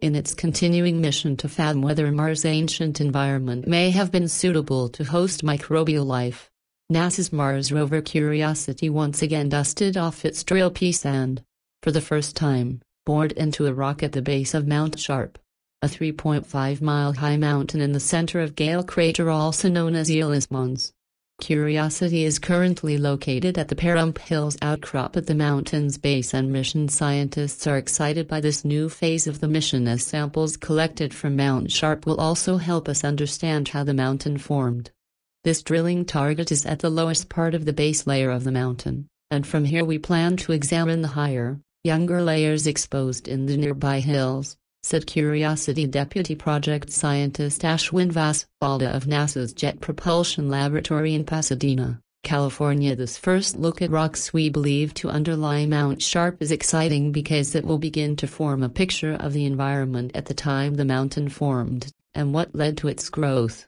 in its continuing mission to fathom whether Mars' ancient environment may have been suitable to host microbial life. NASA's Mars rover Curiosity once again dusted off its drill piece and, for the first time, bored into a rock at the base of Mount Sharp, a 3.5 mile high mountain in the center of Gale Crater, also known as Eelis Mons. Curiosity is currently located at the Parump Hills outcrop at the mountain's base and mission scientists are excited by this new phase of the mission as samples collected from Mount Sharp will also help us understand how the mountain formed. This drilling target is at the lowest part of the base layer of the mountain, and from here we plan to examine the higher, younger layers exposed in the nearby hills said Curiosity Deputy Project Scientist Ashwin Vaswalda of NASA's Jet Propulsion Laboratory in Pasadena, California. This first look at rocks we believe to underlie Mount Sharp is exciting because it will begin to form a picture of the environment at the time the mountain formed, and what led to its growth.